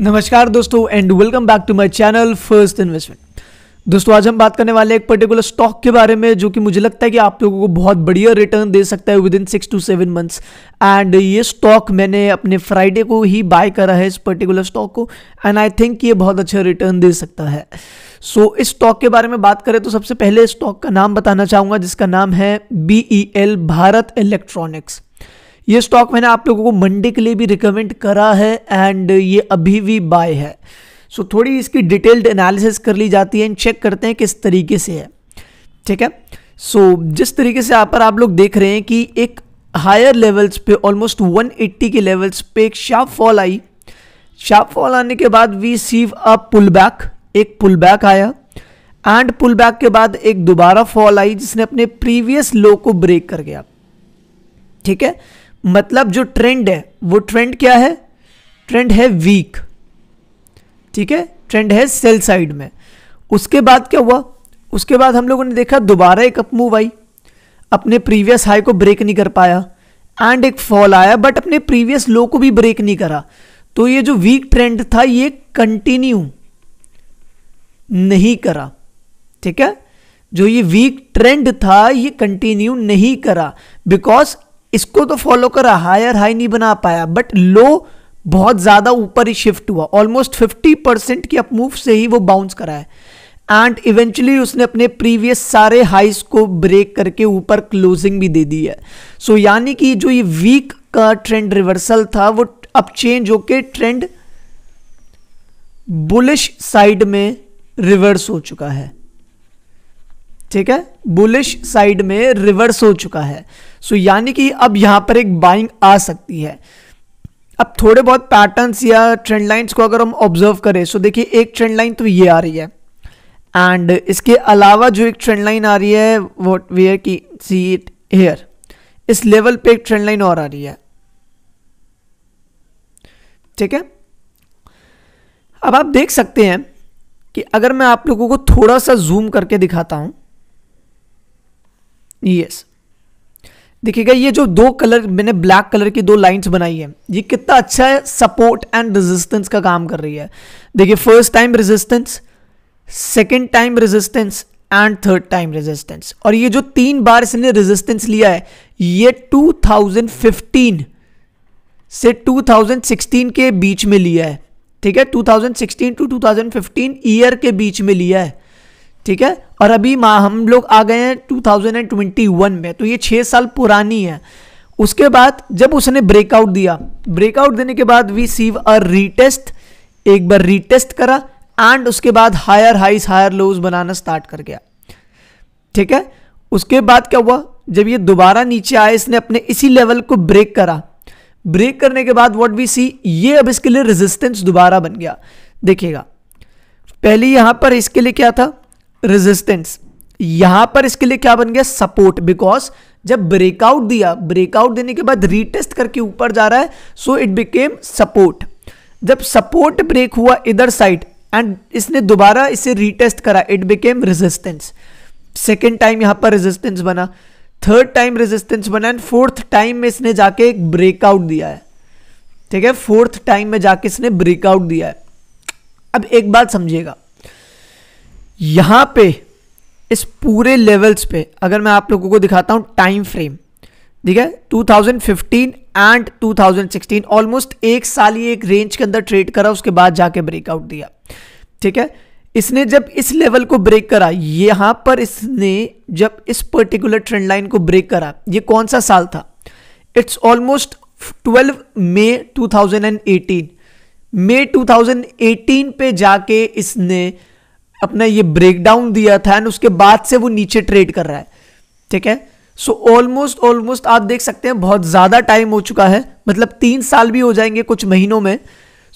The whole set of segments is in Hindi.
नमस्कार दोस्तों and welcome back to my channel first investment दोस्तों आज हम बात करने वाले एक पर्टिकुलर स्टॉक के बारे में जो कि मुझे लगता है कि आप लोगों को बहुत बढ़िया रिटर्न दे सकता है within six to seven months and ये स्टॉक मैंने अपने फ्राइडे को ही बाय करा है इस पर्टिकुलर स्टॉक को एंड आई थिंक ये बहुत अच्छा रिटर्न दे सकता है सो so, इस स्टॉक के बारे में बात करें तो सबसे पहले स्टॉक का नाम बताना चाहूँगा जिसका नाम है बी e भारत इलेक्ट्रॉनिक्स ये स्टॉक मैंने आप लोगों को मंडे के लिए भी रिकमेंड करा है एंड ये अभी भी बाय है सो so, थोड़ी इसकी डिटेल्ड एनालिसिस कर ली जाती है एंड चेक करते हैं किस तरीके से है ठीक है सो so, जिस तरीके से यहाँ पर आप लोग देख रहे हैं कि एक हायर लेवल्स पे ऑलमोस्ट 180 के लेवल्स पे एक शार्प फॉल आई शार्प फॉल आने के बाद we see a pull back एक पुल बैक आया एंड पुल बैक के बाद एक दोबारा फॉल आई जिसने अपने प्रीवियस लो को ब्रेक कर गया ठीक है मतलब जो ट्रेंड है वो ट्रेंड क्या है ट्रेंड है वीक ठीक है ट्रेंड है सेल साइड में उसके बाद क्या हुआ उसके बाद हम लोगों ने देखा दोबारा एक अप मूव आई अपने प्रीवियस हाई को ब्रेक नहीं कर पाया एंड एक फॉल आया बट अपने प्रीवियस लो को भी ब्रेक नहीं करा तो ये जो वीक ट्रेंड था ये कंटिन्यू नहीं करा ठीक है जो ये वीक ट्रेंड था ये कंटिन्यू नहीं करा बिकॉज इसको तो फॉलो करा हायर हाई नहीं बना पाया बट लो बहुत ज़्यादा ऊपर ही शिफ्ट हुआ ऑलमोस्ट 50 परसेंट की अपमूव से ही वो बाउंस करा है एंड इवेंचुअली उसने अपने प्रीवियस सारे हाइस को ब्रेक करके ऊपर क्लोजिंग भी दे दी है सो so, यानी कि जो ये वीक का ट्रेंड रिवर्सल था वो अब चेंज होके ट्रेंड बुलिश साइड में रिवर्स हो चुका है ठीक है बुलिश साइड में रिवर्स हो चुका है सो यानी कि अब यहाँ पर एक बाइंग आ सकती है अब थोड़े बहुत पैटर्न्स या ट्रेंड लाइंस को अगर हम ऑब्जर्व करें सो देखिए एक ट्रेंड लाइन तो ये आ रही है एंड इसके अलावा जो एक ट्रेंड लाइन आ रही है वॉट वेयर की सी इट हेयर इस लेवल पे एक ट्रेंड लाइन और आ रही है ठीक है अब आप देख सकते हैं कि अगर मैं आप लोगों को थोड़ा सा जूम करके दिखाता हूं यस yes. देखिएगा ये जो दो कलर मैंने ब्लैक कलर की दो लाइंस बनाई है ये कितना अच्छा है सपोर्ट एंड रेजिस्टेंस का काम कर रही है देखिए first time resistance second time resistance and third time resistance और ये जो तीन बार इसने रेजिस्टेंस लिया है ये 2015 से 2016 के बीच में लिया है ठीक है 2016 टू 2015 ईयर के बीच में लिया है ठीक है और अभी माँ हम लोग आ गए हैं 2021 में तो ये छः साल पुरानी है उसके बाद जब उसने ब्रेकआउट दिया ब्रेकआउट देने के बाद वी सीव अ रीटेस्ट एक बार रीटेस्ट करा एंड उसके बाद हायर हाइस हायर लोज बनाना स्टार्ट कर गया ठीक है उसके बाद क्या हुआ जब ये दोबारा नीचे आया इसने अपने इसी लेवल को ब्रेक करा ब्रेक करने के बाद व्हाट वी सी ये अब इसके लिए रेजिस्टेंस दोबारा बन गया देखिएगा पहले यहां पर इसके लिए क्या था रेजिस्टेंस यहां पर इसके लिए क्या बन गया सपोर्ट बिकॉज जब ब्रेकआउट दिया ब्रेकआउट देने के बाद रीटेस्ट करके ऊपर जा रहा है सो इट बिकेम सपोर्ट जब सपोर्ट ब्रेक हुआ इधर साइड एंड इसने दोबारा इसे रीटेस्ट करा it became resistance second time यहां पर रेजिस्टेंस बना थर्ड टाइम रेजिस्टेंस बना एंड फोर्थ टाइम में इसने जाके एक ब्रेकआउट दिया है ठीक है फोर्थ टाइम में जाके इसने ब्रेकआउट दिया है अब एक बात समझिएगा यहाँ पे इस पूरे लेवल्स पे अगर मैं आप लोगों को दिखाता हूँ टाइम फ्रेम ठीक है 2015 एंड 2016 ऑलमोस्ट एक साल ये एक रेंज के अंदर ट्रेड करा उसके बाद जाके ब्रेकआउट दिया ठीक है इसने जब इस लेवल को ब्रेक करा यहाँ पर इसने जब इस पर्टिकुलर ट्रेंड लाइन को ब्रेक करा ये कौन सा साल था इट्स ऑलमोस्ट 12 मई 2018 मई 2018 पे जाके इसने अपना ये ब्रेकडाउन दिया था एंड उसके बाद से वो नीचे ट्रेड कर रहा है ठीक है सो ऑलमोस्ट ऑलमोस्ट आप देख सकते हैं बहुत ज़्यादा टाइम हो चुका है मतलब तीन साल भी हो जाएंगे कुछ महीनों में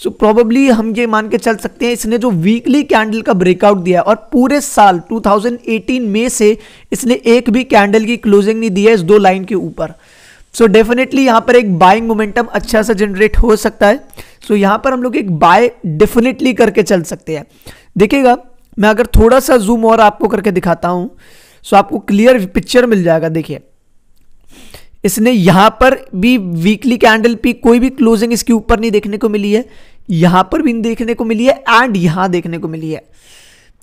सो so प्रॉबली हम ये मान के चल सकते हैं इसने जो वीकली कैंडल का ब्रेकआउट दिया और पूरे साल 2018 में से इसने एक भी कैंडल की क्लोजिंग नहीं दी है इस दो लाइन के ऊपर सो डेफिनेटली यहाँ पर एक बाइंग मोमेंटम अच्छा सा जनरेट हो सकता है सो so यहाँ पर हम लोग एक बाय डेफिनेटली करके चल सकते हैं देखिएगा मैं अगर थोड़ा सा जूम और आपको करके दिखाता हूँ सो आपको क्लियर पिक्चर मिल जाएगा देखिए इसने यहाँ पर भी वीकली कैंडल पी कोई भी क्लोजिंग इसके ऊपर नहीं देखने को मिली है यहाँ पर भी देखने को मिली है एंड यहाँ देखने को मिली है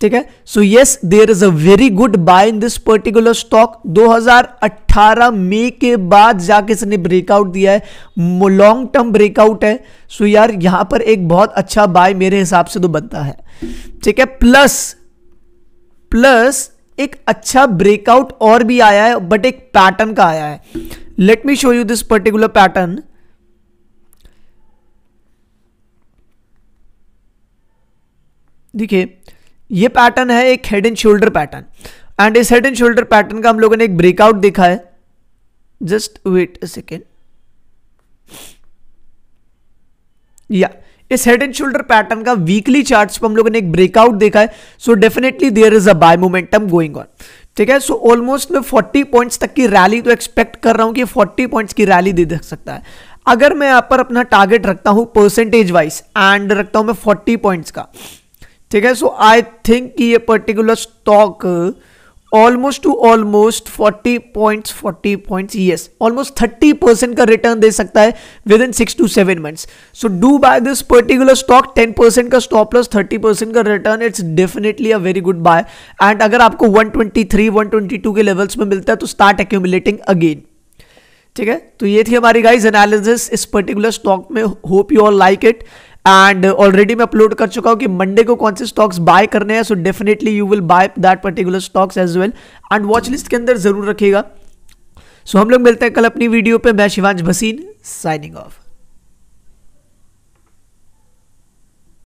ठीक है so yes there is a very good buy in this particular stock 2018 मई के बाद जाके इसने ब्रेकआउट दिया है लॉन्ग टर्म ब्रेकआउट है सो so यार यहाँ पर एक बहुत अच्छा बाय मेरे हिसाब से तो बनता है ठीक है प्लस प्लस एक अच्छा ब्रेकआउट और भी आया है बट एक पैटर्न का आया है let me show you this particular pattern देखिए ये पैटर्न है एक head and shoulder pattern and इस हेड एंड शोल्डर पैटर्न का हम लोगों ने एक ब्रेकआउट देखा है जस्ट वेट अ सेकेंड या yeah. इस हेड एंड शोल्डर पैटर्न का वीकली चार्ट हम लोगों ने एक ब्रेकआउट देखा है so definitely there is a buy momentum going on ठीक है सो ऑलमोस्ट मैं 40 पॉइंट्स तक की रैली तो एक्सपेक्ट कर रहा हूं कि 40 पॉइंट्स की रैली दे दे सकता है अगर मैं यहां पर अपना टारगेट रखता हूं परसेंटेज वाइज एंड रखता हूं मैं 40 पॉइंट्स का ठीक है सो आई थिंक ये particular stock almost to almost 40 points 40 points yes almost 30 percent का रिटर्न दे सकता है within six to seven months so do buy this particular stock 10 percent का स्टॉप लॉस 30 परसेंट का return it's definitely a very good buy and अगर आपको 123 122 के लेवल्स में मिलता है तो स्टार्ट एक्यूमुलेटिंग अगेन ठीक है तो ये थी हमारी गाइज एनालिसिस इस पर्टिकुलर स्टॉक में hope you all like it and already मैं अपलोड कर चुका हूँ कि मंडे को कौन से स्टॉक्स बाय करने हैं so definitely you will buy that particular stocks as well and watch list के अंदर जरूर रखेगा सो so, हम लोग मिलते हैं कल अपनी वीडियो पे मैं शिवांश भसीन साइनिंग ऑफ